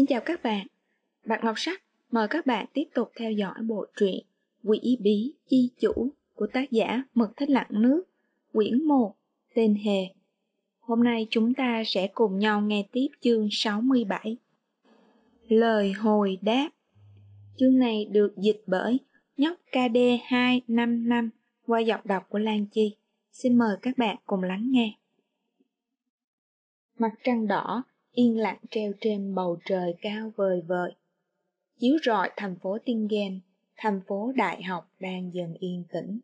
Xin chào các bạn. Bạn Ngọc sắc mời các bạn tiếp tục theo dõi bộ truyện Quỷ bí chi chủ của tác giả Mực Thích Lặng Nước, quyển 1, tên Hề. Hôm nay chúng ta sẽ cùng nhau nghe tiếp chương 67. Lời hồi đáp Chương này được dịch bởi nhóc KD255 qua giọng đọc của Lan Chi. Xin mời các bạn cùng lắng nghe. Mặt trăng đỏ yên lặng treo trên bầu trời cao vời vợi. Chiếu rọi thành phố Tingen, thành phố đại học đang dần yên tĩnh.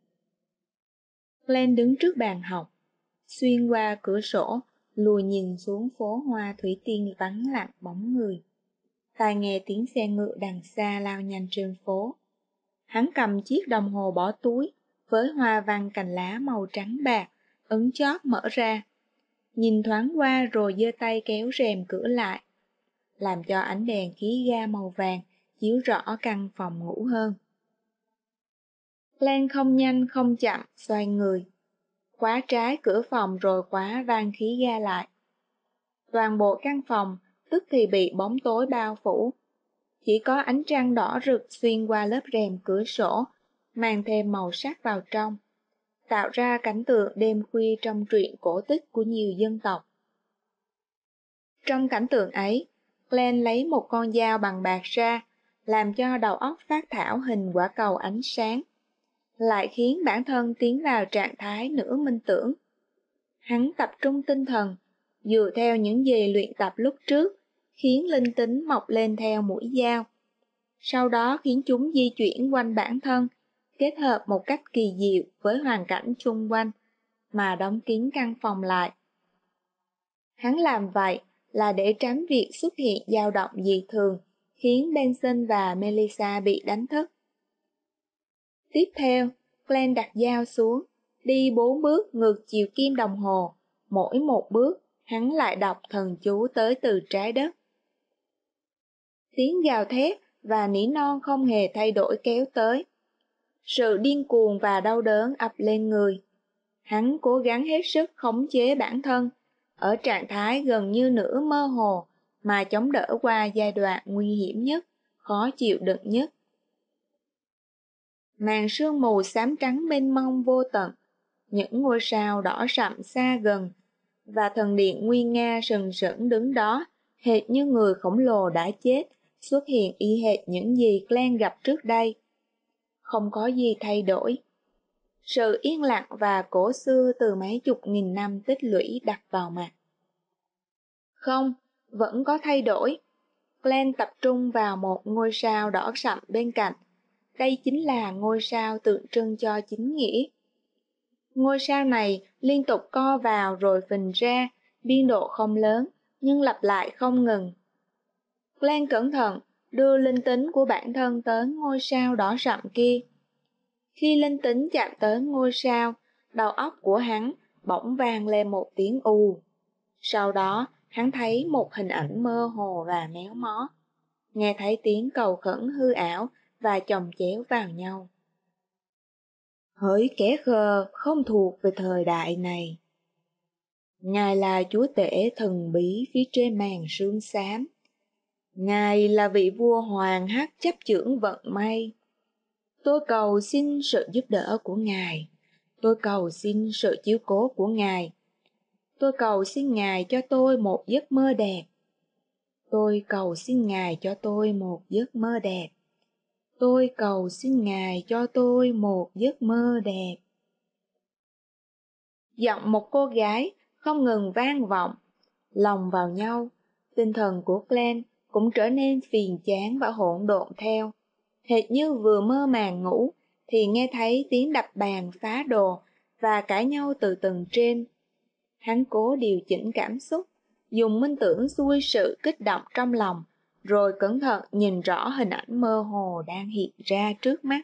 Glenn đứng trước bàn học, xuyên qua cửa sổ, lùi nhìn xuống phố hoa thủy tiên vắng lặng bóng người. Tai nghe tiếng xe ngựa đằng xa lao nhanh trên phố. Hắn cầm chiếc đồng hồ bỏ túi với hoa văn cành lá màu trắng bạc, ấn chót mở ra, nhìn thoáng qua rồi giơ tay kéo rèm cửa lại, làm cho ánh đèn khí ga màu vàng chiếu rõ căn phòng ngủ hơn. Lan không nhanh không chậm xoay người, khóa trái cửa phòng rồi khóa van khí ga lại. Toàn bộ căn phòng tức thì bị bóng tối bao phủ, chỉ có ánh trăng đỏ rực xuyên qua lớp rèm cửa sổ, mang thêm màu sắc vào trong tạo ra cảnh tượng đêm khuya trong truyện cổ tích của nhiều dân tộc. Trong cảnh tượng ấy, Glenn lấy một con dao bằng bạc ra, làm cho đầu óc phát thảo hình quả cầu ánh sáng, lại khiến bản thân tiến vào trạng thái nửa minh tưởng. Hắn tập trung tinh thần, dựa theo những gì luyện tập lúc trước, khiến linh tính mọc lên theo mũi dao. Sau đó khiến chúng di chuyển quanh bản thân, kết hợp một cách kỳ diệu với hoàn cảnh chung quanh mà đóng kín căn phòng lại. Hắn làm vậy là để tránh việc xuất hiện dao động dị thường, khiến Benson và Melissa bị đánh thức. Tiếp theo, Glenn đặt dao xuống, đi bốn bước ngược chiều kim đồng hồ, mỗi một bước hắn lại đọc thần chú tới từ trái đất. Tiếng gào thét và nỉ non không hề thay đổi kéo tới sự điên cuồng và đau đớn ập lên người hắn cố gắng hết sức khống chế bản thân ở trạng thái gần như nửa mơ hồ mà chống đỡ qua giai đoạn nguy hiểm nhất khó chịu đựng nhất màn sương mù xám trắng mênh mông vô tận những ngôi sao đỏ sậm xa gần và thần điện nguy nga sừng sững đứng đó hệt như người khổng lồ đã chết xuất hiện y hệt những gì Glenn gặp trước đây không có gì thay đổi. Sự yên lặng và cổ xưa từ mấy chục nghìn năm tích lũy đặt vào mặt. Không, vẫn có thay đổi. Glenn tập trung vào một ngôi sao đỏ sậm bên cạnh. Đây chính là ngôi sao tượng trưng cho chính nghĩa. Ngôi sao này liên tục co vào rồi phình ra, biên độ không lớn, nhưng lặp lại không ngừng. Glenn cẩn thận đưa linh tính của bản thân tới ngôi sao đỏ rậm kia. Khi linh tính chạm tới ngôi sao, đầu óc của hắn bỗng vang lên một tiếng u. Sau đó, hắn thấy một hình ảnh mơ hồ và méo mó. Nghe thấy tiếng cầu khẩn hư ảo và chồng chéo vào nhau. Hỡi kẻ khờ không thuộc về thời đại này. Ngài là chúa tể thần bí phía trên màn sương xám. Ngài là vị vua hoàng hát chấp trưởng vận may. Tôi cầu xin sự giúp đỡ của Ngài. Tôi cầu xin sự chiếu cố của Ngài. Tôi cầu xin Ngài cho tôi một giấc mơ đẹp. Tôi cầu xin Ngài cho tôi một giấc mơ đẹp. Tôi cầu xin Ngài cho tôi một giấc mơ đẹp. Giọng một cô gái không ngừng vang vọng, lòng vào nhau, tinh thần của Glenn cũng trở nên phiền chán và hỗn độn theo. Hệt như vừa mơ màng ngủ, thì nghe thấy tiếng đập bàn phá đồ và cãi nhau từ tầng trên. Hắn cố điều chỉnh cảm xúc, dùng minh tưởng xuôi sự kích động trong lòng, rồi cẩn thận nhìn rõ hình ảnh mơ hồ đang hiện ra trước mắt.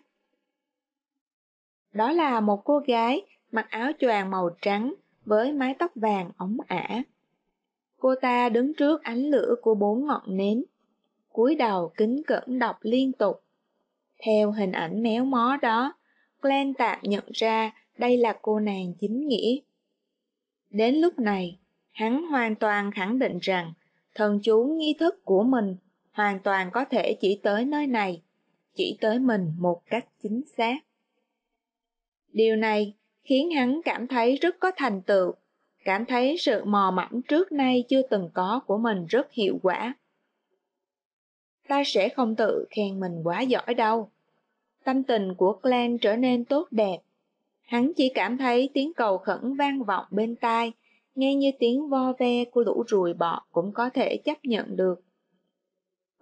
Đó là một cô gái mặc áo choàng màu trắng với mái tóc vàng ống ả cô ta đứng trước ánh lửa của bốn ngọn nến, cúi đầu kính cẩn đọc liên tục. Theo hình ảnh méo mó đó, Glenn tạm nhận ra đây là cô nàng chính nghĩa. Đến lúc này, hắn hoàn toàn khẳng định rằng thần chú nghi thức của mình hoàn toàn có thể chỉ tới nơi này, chỉ tới mình một cách chính xác. Điều này khiến hắn cảm thấy rất có thành tựu cảm thấy sự mò mẫm trước nay chưa từng có của mình rất hiệu quả. Ta sẽ không tự khen mình quá giỏi đâu. Tâm tình của Glenn trở nên tốt đẹp. Hắn chỉ cảm thấy tiếng cầu khẩn vang vọng bên tai, nghe như tiếng vo ve của lũ ruồi bọ cũng có thể chấp nhận được.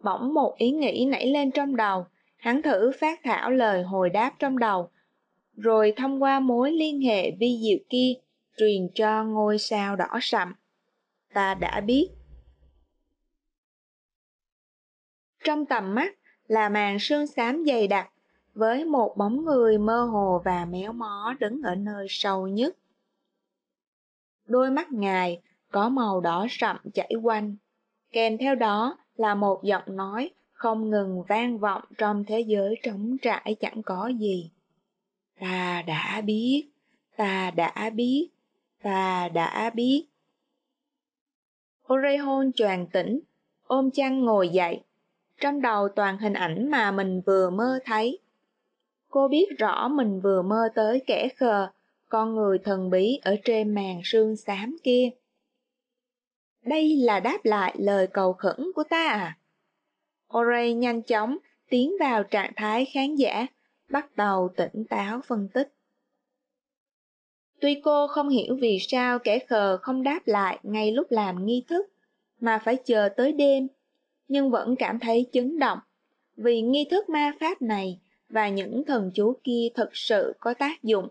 Bỗng một ý nghĩ nảy lên trong đầu, hắn thử phát thảo lời hồi đáp trong đầu, rồi thông qua mối liên hệ vi diệu kia truyền cho ngôi sao đỏ sậm. Ta đã biết. Trong tầm mắt là màn sương xám dày đặc, với một bóng người mơ hồ và méo mó đứng ở nơi sâu nhất. Đôi mắt ngài có màu đỏ sậm chảy quanh, kèm theo đó là một giọng nói không ngừng vang vọng trong thế giới trống trải chẳng có gì. Ta đã biết, ta đã biết ta đã biết. Orehon choàng tỉnh, ôm chăn ngồi dậy, trong đầu toàn hình ảnh mà mình vừa mơ thấy. Cô biết rõ mình vừa mơ tới kẻ khờ, con người thần bí ở trên màn sương xám kia. Đây là đáp lại lời cầu khẩn của ta à? Oray nhanh chóng tiến vào trạng thái khán giả, bắt đầu tỉnh táo phân tích. Tuy cô không hiểu vì sao kẻ khờ không đáp lại ngay lúc làm nghi thức, mà phải chờ tới đêm, nhưng vẫn cảm thấy chấn động, vì nghi thức ma pháp này và những thần chú kia thật sự có tác dụng.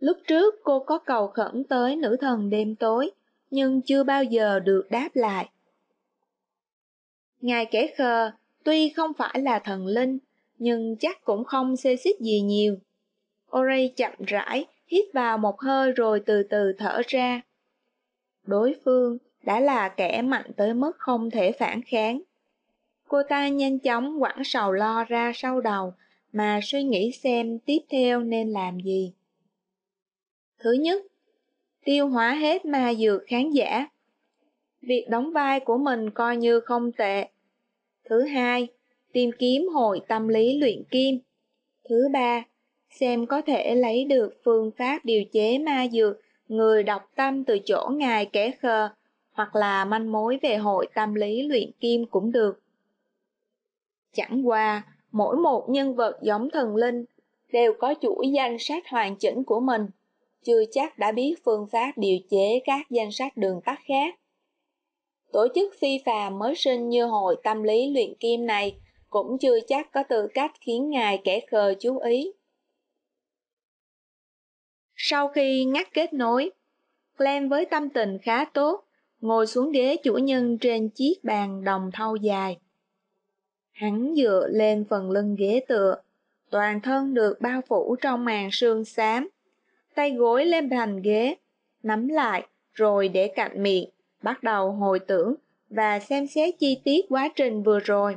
Lúc trước cô có cầu khẩn tới nữ thần đêm tối, nhưng chưa bao giờ được đáp lại. Ngài kẻ khờ, tuy không phải là thần linh, nhưng chắc cũng không xê xích gì nhiều. Oray chậm rãi, hít vào một hơi rồi từ từ thở ra. Đối phương đã là kẻ mạnh tới mức không thể phản kháng. Cô ta nhanh chóng quẳng sầu lo ra sau đầu mà suy nghĩ xem tiếp theo nên làm gì. Thứ nhất, tiêu hóa hết ma dược khán giả. Việc đóng vai của mình coi như không tệ. Thứ hai, tìm kiếm hội tâm lý luyện kim. Thứ ba, xem có thể lấy được phương pháp điều chế ma dược người đọc tâm từ chỗ ngài kẻ khờ hoặc là manh mối về hội tâm lý luyện kim cũng được. Chẳng qua, mỗi một nhân vật giống thần linh đều có chuỗi danh sách hoàn chỉnh của mình, chưa chắc đã biết phương pháp điều chế các danh sách đường tắt khác. Tổ chức phi phàm mới sinh như hội tâm lý luyện kim này cũng chưa chắc có tư cách khiến ngài kẻ khờ chú ý. Sau khi ngắt kết nối, Clem với tâm tình khá tốt, ngồi xuống ghế chủ nhân trên chiếc bàn đồng thau dài. Hắn dựa lên phần lưng ghế tựa, toàn thân được bao phủ trong màn sương xám. Tay gối lên thành ghế, nắm lại rồi để cạnh miệng, bắt đầu hồi tưởng và xem xét chi tiết quá trình vừa rồi.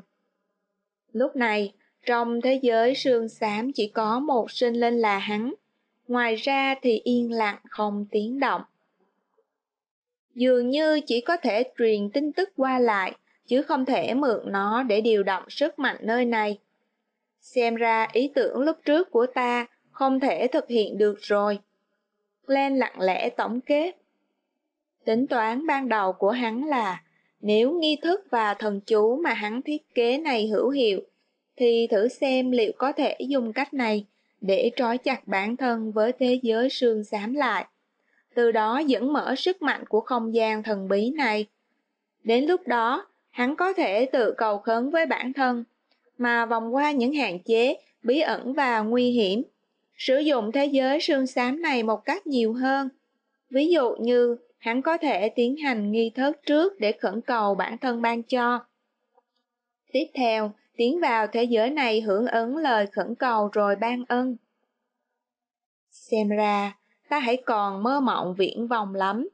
Lúc này, trong thế giới sương xám chỉ có một sinh linh là hắn ngoài ra thì yên lặng không tiếng động. Dường như chỉ có thể truyền tin tức qua lại, chứ không thể mượn nó để điều động sức mạnh nơi này. Xem ra ý tưởng lúc trước của ta không thể thực hiện được rồi. len lặng lẽ tổng kết. Tính toán ban đầu của hắn là nếu nghi thức và thần chú mà hắn thiết kế này hữu hiệu, thì thử xem liệu có thể dùng cách này để trói chặt bản thân với thế giới xương xám lại, từ đó dẫn mở sức mạnh của không gian thần bí này. Đến lúc đó, hắn có thể tự cầu khấn với bản thân, mà vòng qua những hạn chế, bí ẩn và nguy hiểm, sử dụng thế giới xương xám này một cách nhiều hơn. Ví dụ như, hắn có thể tiến hành nghi thức trước để khẩn cầu bản thân ban cho. Tiếp theo, tiến vào thế giới này hưởng ứng lời khẩn cầu rồi ban ân. Xem ra, ta hãy còn mơ mộng viễn vọng lắm.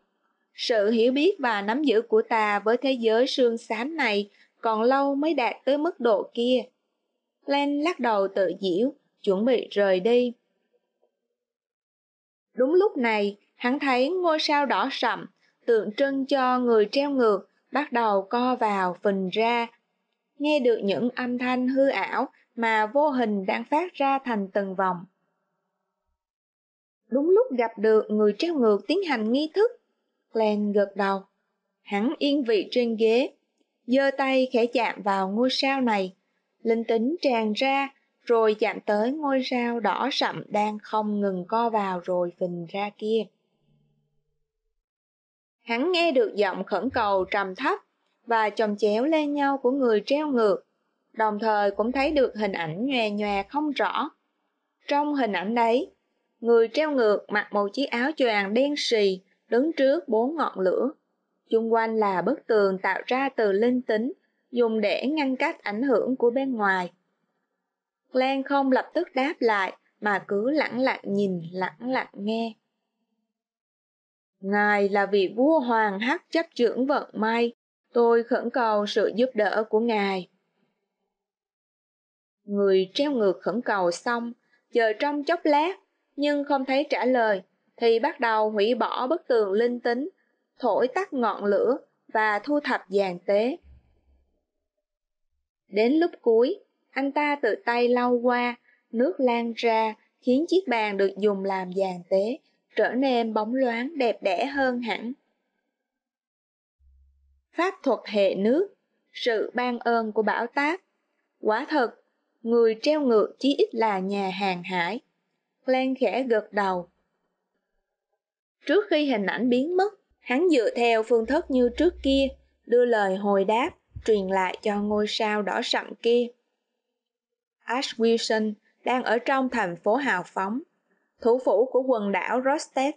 Sự hiểu biết và nắm giữ của ta với thế giới sương xám này còn lâu mới đạt tới mức độ kia. Len lắc đầu tự diễu, chuẩn bị rời đi. Đúng lúc này, hắn thấy ngôi sao đỏ sậm, tượng trưng cho người treo ngược, bắt đầu co vào phình ra nghe được những âm thanh hư ảo mà vô hình đang phát ra thành từng vòng. Đúng lúc gặp được người treo ngược tiến hành nghi thức, Glenn gật đầu. Hắn yên vị trên ghế, giơ tay khẽ chạm vào ngôi sao này, linh tính tràn ra rồi chạm tới ngôi sao đỏ sậm đang không ngừng co vào rồi phình ra kia. Hắn nghe được giọng khẩn cầu trầm thấp và chồng chéo lên nhau của người treo ngược, đồng thời cũng thấy được hình ảnh nhòe nhòe không rõ. Trong hình ảnh đấy, người treo ngược mặc một chiếc áo choàng đen sì đứng trước bốn ngọn lửa. chung quanh là bức tường tạo ra từ linh tính, dùng để ngăn cách ảnh hưởng của bên ngoài. Lan không lập tức đáp lại mà cứ lẳng lặng nhìn, lẳng lặng nghe. Ngài là vị vua hoàng hắc chấp trưởng vận may, Tôi khẩn cầu sự giúp đỡ của Ngài. Người treo ngược khẩn cầu xong, chờ trong chốc lát, nhưng không thấy trả lời, thì bắt đầu hủy bỏ bức tường linh tính, thổi tắt ngọn lửa và thu thập dàn tế. Đến lúc cuối, anh ta tự tay lau qua, nước lan ra khiến chiếc bàn được dùng làm dàn tế trở nên bóng loáng đẹp đẽ hơn hẳn pháp thuật hệ nước, sự ban ơn của bảo tác. Quả thật, người treo ngược chí ít là nhà hàng hải. Lan khẽ gật đầu. Trước khi hình ảnh biến mất, hắn dựa theo phương thức như trước kia, đưa lời hồi đáp, truyền lại cho ngôi sao đỏ sậm kia. Ash Wilson đang ở trong thành phố hào phóng, thủ phủ của quần đảo Rosted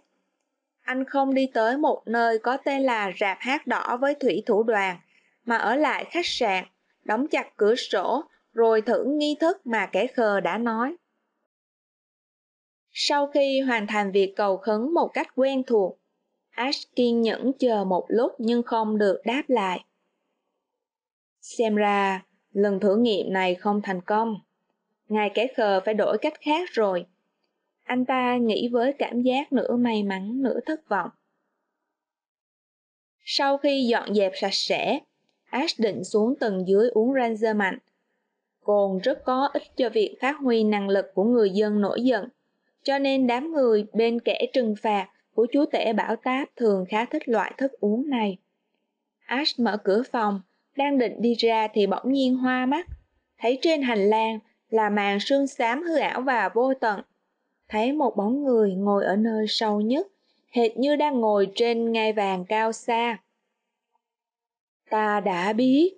anh không đi tới một nơi có tên là rạp hát đỏ với thủy thủ đoàn, mà ở lại khách sạn, đóng chặt cửa sổ, rồi thử nghi thức mà kẻ khờ đã nói. Sau khi hoàn thành việc cầu khấn một cách quen thuộc, Ash kiên nhẫn chờ một lúc nhưng không được đáp lại. Xem ra, lần thử nghiệm này không thành công. Ngài kẻ khờ phải đổi cách khác rồi anh ta nghĩ với cảm giác nửa may mắn nửa thất vọng sau khi dọn dẹp sạch sẽ ash định xuống tầng dưới uống ranger mạnh cồn rất có ích cho việc phát huy năng lực của người dân nổi giận cho nên đám người bên kẻ trừng phạt của chúa tể bảo táp thường khá thích loại thức uống này ash mở cửa phòng đang định đi ra thì bỗng nhiên hoa mắt thấy trên hành lang là màn sương xám hư ảo và vô tận thấy một bóng người ngồi ở nơi sâu nhất, hệt như đang ngồi trên ngai vàng cao xa. Ta đã biết.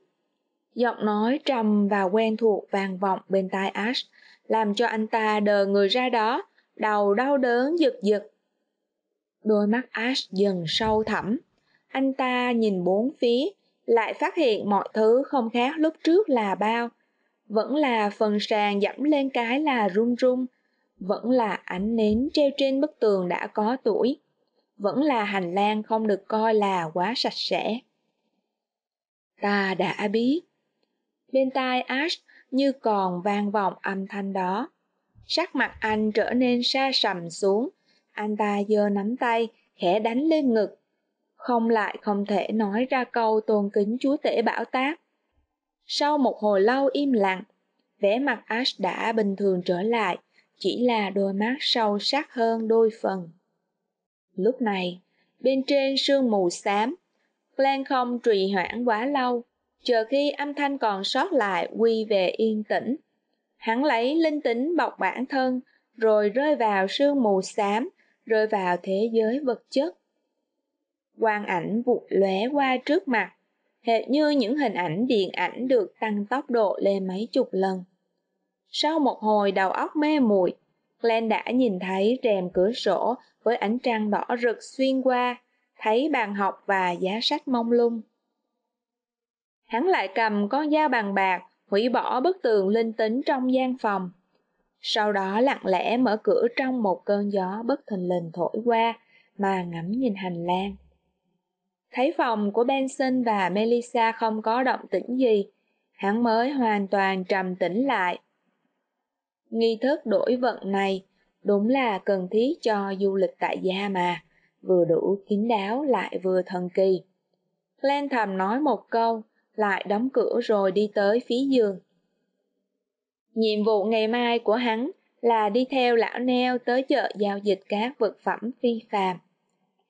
Giọng nói trầm và quen thuộc vang vọng bên tai Ash, làm cho anh ta đờ người ra đó, đầu đau đớn giật giật. Đôi mắt Ash dần sâu thẳm, anh ta nhìn bốn phía, lại phát hiện mọi thứ không khác lúc trước là bao. Vẫn là phần sàn dẫm lên cái là run run, vẫn là ánh nến treo trên bức tường đã có tuổi, vẫn là hành lang không được coi là quá sạch sẽ. Ta đã biết. Bên tai Ash như còn vang vọng âm thanh đó. Sắc mặt anh trở nên xa sầm xuống, anh ta giơ nắm tay, khẽ đánh lên ngực. Không lại không thể nói ra câu tôn kính chúa tể bảo tác. Sau một hồi lâu im lặng, vẻ mặt Ash đã bình thường trở lại, chỉ là đôi mắt sâu sắc hơn đôi phần. Lúc này, bên trên sương mù xám, Glenn không trì hoãn quá lâu, chờ khi âm thanh còn sót lại quy về yên tĩnh. Hắn lấy linh tính bọc bản thân, rồi rơi vào sương mù xám, rơi vào thế giới vật chất. Quang ảnh vụt lóe qua trước mặt, hệt như những hình ảnh điện ảnh được tăng tốc độ lên mấy chục lần. Sau một hồi đầu óc mê muội, Glenn đã nhìn thấy rèm cửa sổ với ánh trăng đỏ rực xuyên qua, thấy bàn học và giá sách mông lung. Hắn lại cầm con dao bằng bạc, hủy bỏ bức tường linh tính trong gian phòng. Sau đó lặng lẽ mở cửa trong một cơn gió bất thình lình thổi qua mà ngắm nhìn hành lang. Thấy phòng của Benson và Melissa không có động tĩnh gì, hắn mới hoàn toàn trầm tĩnh lại. Nghi thức đổi vận này đúng là cần thiết cho du lịch tại gia mà, vừa đủ kín đáo lại vừa thần kỳ. Lan thầm nói một câu, lại đóng cửa rồi đi tới phía giường. Nhiệm vụ ngày mai của hắn là đi theo lão neo tới chợ giao dịch các vật phẩm phi phàm.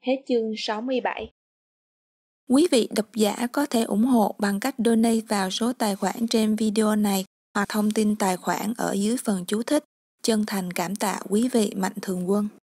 Hết chương 67 Quý vị độc giả có thể ủng hộ bằng cách donate vào số tài khoản trên video này hoặc thông tin tài khoản ở dưới phần chú thích. Chân thành cảm tạ quý vị Mạnh Thường Quân.